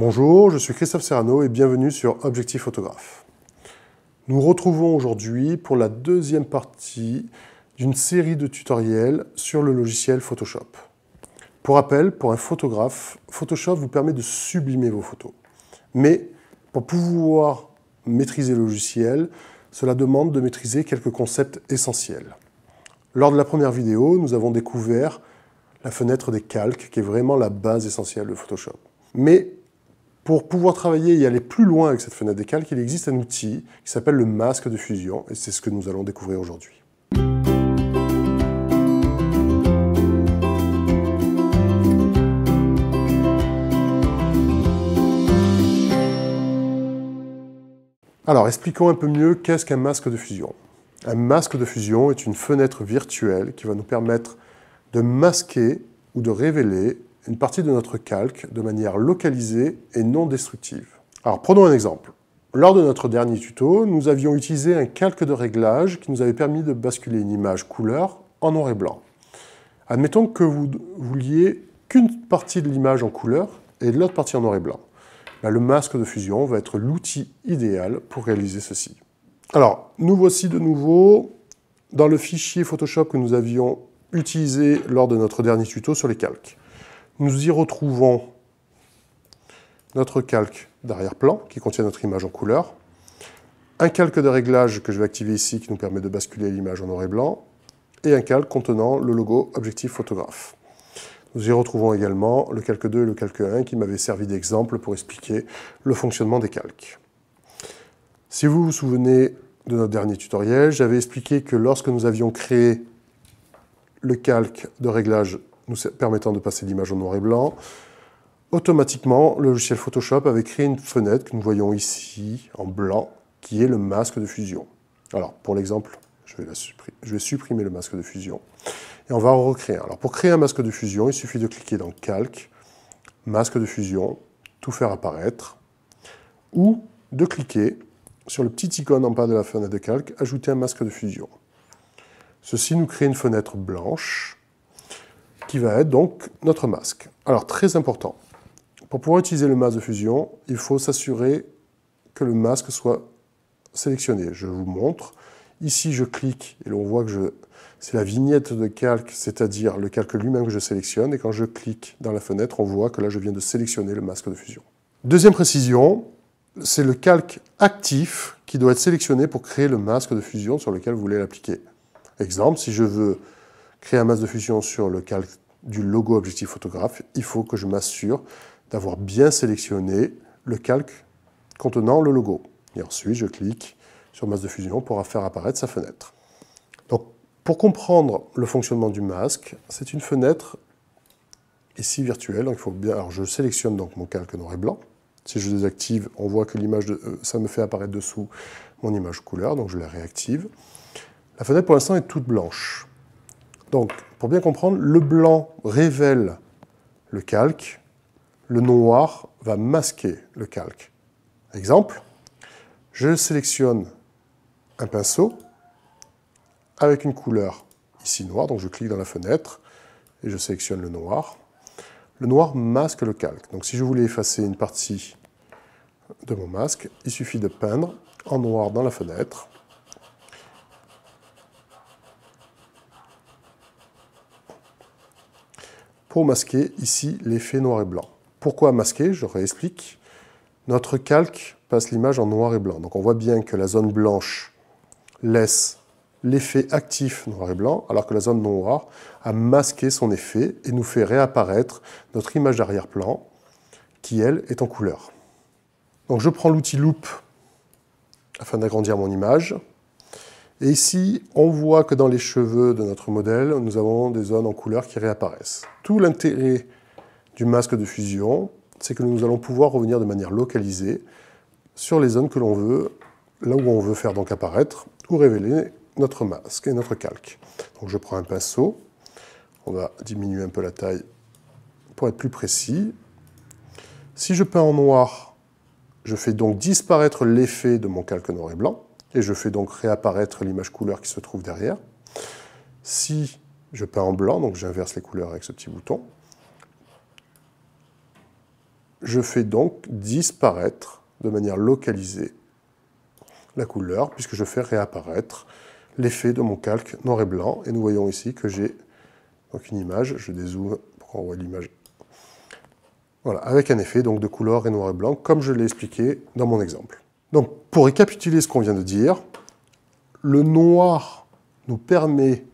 Bonjour, je suis Christophe Serrano et bienvenue sur Objectif Photographe. Nous nous retrouvons aujourd'hui pour la deuxième partie d'une série de tutoriels sur le logiciel Photoshop. Pour rappel, pour un photographe, Photoshop vous permet de sublimer vos photos. Mais pour pouvoir maîtriser le logiciel, cela demande de maîtriser quelques concepts essentiels. Lors de la première vidéo, nous avons découvert la fenêtre des calques, qui est vraiment la base essentielle de Photoshop. Mais pour pouvoir travailler et aller plus loin avec cette fenêtre des calques, il existe un outil qui s'appelle le masque de fusion, et c'est ce que nous allons découvrir aujourd'hui. Alors, expliquons un peu mieux qu'est-ce qu'un masque de fusion. Un masque de fusion est une fenêtre virtuelle qui va nous permettre de masquer ou de révéler une partie de notre calque de manière localisée et non destructive. Alors prenons un exemple. Lors de notre dernier tuto, nous avions utilisé un calque de réglage qui nous avait permis de basculer une image couleur en noir et blanc. Admettons que vous vouliez qu'une partie de l'image en couleur et l'autre partie en noir et blanc. le masque de fusion va être l'outil idéal pour réaliser ceci. Alors, nous voici de nouveau dans le fichier Photoshop que nous avions utilisé lors de notre dernier tuto sur les calques nous y retrouvons notre calque d'arrière-plan qui contient notre image en couleur, un calque de réglage que je vais activer ici qui nous permet de basculer l'image en noir et blanc, et un calque contenant le logo Objectif Photographe. Nous y retrouvons également le calque 2 et le calque 1 qui m'avaient servi d'exemple pour expliquer le fonctionnement des calques. Si vous vous souvenez de notre dernier tutoriel, j'avais expliqué que lorsque nous avions créé le calque de réglage nous permettant de passer l'image en noir et blanc. Automatiquement, le logiciel Photoshop avait créé une fenêtre que nous voyons ici en blanc, qui est le masque de fusion. Alors, pour l'exemple, je, vais supprimer le masque de fusion. Et on va en recréer Alors, pour créer un masque de fusion, il suffit de cliquer dans Calque, Masque de fusion, Tout faire apparaître, ou de cliquer sur le petit icône en bas de la fenêtre de calque, Ajouter un masque de fusion. Ceci nous crée une fenêtre blanche qui va être donc notre masque. Alors très important, pour pouvoir utiliser le masque de fusion, il faut s'assurer que le masque soit sélectionné. Je vous montre. Ici, je clique et on voit que je... c'est la vignette de calque, c'est-à-dire le calque lui-même que je sélectionne. Et quand je clique dans la fenêtre, on voit que là, je viens de sélectionner le masque de fusion. Deuxième précision, c'est le calque actif qui doit être sélectionné pour créer le masque de fusion sur lequel vous voulez l'appliquer. Exemple, si je veux créer un masque de fusion sur le calque du logo objectif photographe, il faut que je m'assure d'avoir bien sélectionné le calque contenant le logo. Et ensuite, je clique sur masque de fusion pour faire apparaître sa fenêtre. Donc, pour comprendre le fonctionnement du masque, c'est une fenêtre ici virtuelle. Donc, il faut bien... Alors, je sélectionne donc mon calque noir et blanc. Si je désactive, on voit que l'image de... Euh, ça me fait apparaître dessous mon image couleur, donc je la réactive. La fenêtre pour l'instant est toute blanche. Donc, pour bien comprendre, le blanc révèle le calque, le noir va masquer le calque. Exemple, je sélectionne un pinceau avec une couleur ici noire, donc je clique dans la fenêtre et je sélectionne le noir. Le noir masque le calque. Donc si je voulais effacer une partie de mon masque, il suffit de peindre en noir dans la fenêtre pour masquer ici l'effet noir et blanc. Pourquoi masquer Je réexplique. Notre calque passe l'image en noir et blanc. Donc on voit bien que la zone blanche laisse l'effet actif noir et blanc, alors que la zone noire a masqué son effet et nous fait réapparaître notre image d'arrière-plan, qui elle est en couleur. Donc je prends l'outil Loop afin d'agrandir mon image. Et ici, on voit que dans les cheveux de notre modèle, nous avons des zones en couleur qui réapparaissent. Tout l'intérêt du masque de fusion, c'est que nous allons pouvoir revenir de manière localisée sur les zones que l'on veut, là où on veut faire donc apparaître ou révéler notre masque et notre calque. Donc je prends un pinceau, on va diminuer un peu la taille pour être plus précis. Si je peins en noir, je fais donc disparaître l'effet de mon calque noir et blanc et je fais donc réapparaître l'image couleur qui se trouve derrière. Si je peins en blanc, donc j'inverse les couleurs avec ce petit bouton, je fais donc disparaître de manière localisée la couleur, puisque je fais réapparaître l'effet de mon calque noir et blanc. Et nous voyons ici que j'ai donc une image, je dézoome pour qu'on l'image. Voilà, avec un effet donc de couleur et noir et blanc, comme je l'ai expliqué dans mon exemple. Donc, pour récapituler ce qu'on vient de dire, le noir nous permet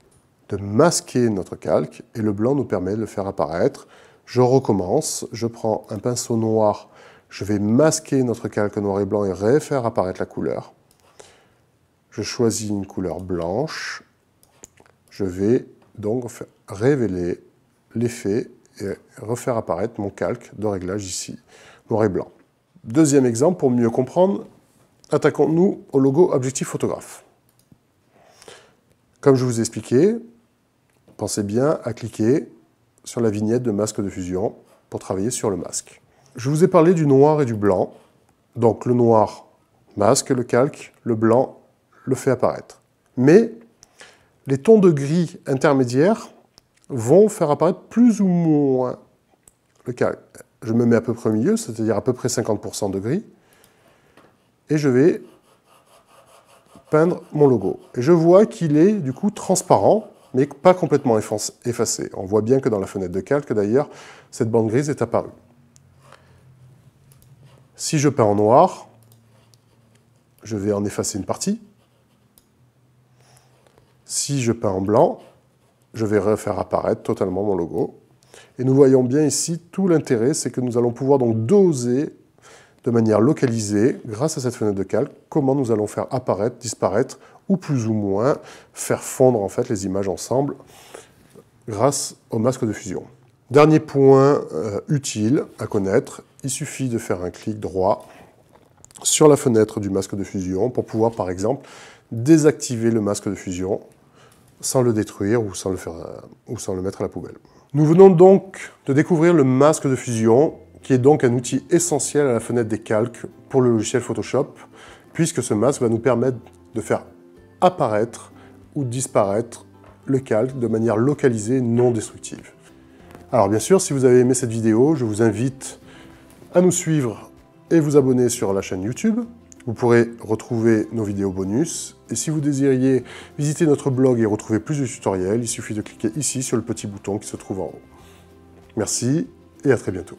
de masquer notre calque et le blanc nous permet de le faire apparaître. Je recommence, je prends un pinceau noir, je vais masquer notre calque noir et blanc et refaire apparaître la couleur. Je choisis une couleur blanche, je vais donc révéler l'effet et refaire apparaître mon calque de réglage ici, noir et blanc. Deuxième exemple pour mieux comprendre, Attaquons-nous au logo Objectif Photographe. Comme je vous ai expliqué, pensez bien à cliquer sur la vignette de masque de fusion pour travailler sur le masque. Je vous ai parlé du noir et du blanc. Donc le noir masque le calque, le blanc le fait apparaître. Mais les tons de gris intermédiaires vont faire apparaître plus ou moins le calque. Je me mets à peu près au milieu, c'est-à-dire à peu près 50% de gris et je vais peindre mon logo. Et je vois qu'il est du coup transparent, mais pas complètement effacé. On voit bien que dans la fenêtre de calque, d'ailleurs, cette bande grise est apparue. Si je peins en noir, je vais en effacer une partie. Si je peins en blanc, je vais refaire apparaître totalement mon logo. Et nous voyons bien ici tout l'intérêt, c'est que nous allons pouvoir donc doser de manière localisée, grâce à cette fenêtre de calque, comment nous allons faire apparaître, disparaître, ou plus ou moins faire fondre en fait les images ensemble grâce au masque de fusion. Dernier point euh, utile à connaître, il suffit de faire un clic droit sur la fenêtre du masque de fusion pour pouvoir par exemple désactiver le masque de fusion sans le détruire ou sans le, faire, euh, ou sans le mettre à la poubelle. Nous venons donc de découvrir le masque de fusion qui est donc un outil essentiel à la fenêtre des calques pour le logiciel Photoshop, puisque ce masque va nous permettre de faire apparaître ou disparaître le calque de manière localisée non destructive. Alors bien sûr, si vous avez aimé cette vidéo, je vous invite à nous suivre et vous abonner sur la chaîne YouTube. Vous pourrez retrouver nos vidéos bonus. Et si vous désiriez visiter notre blog et retrouver plus de tutoriels, il suffit de cliquer ici sur le petit bouton qui se trouve en haut. Merci et à très bientôt.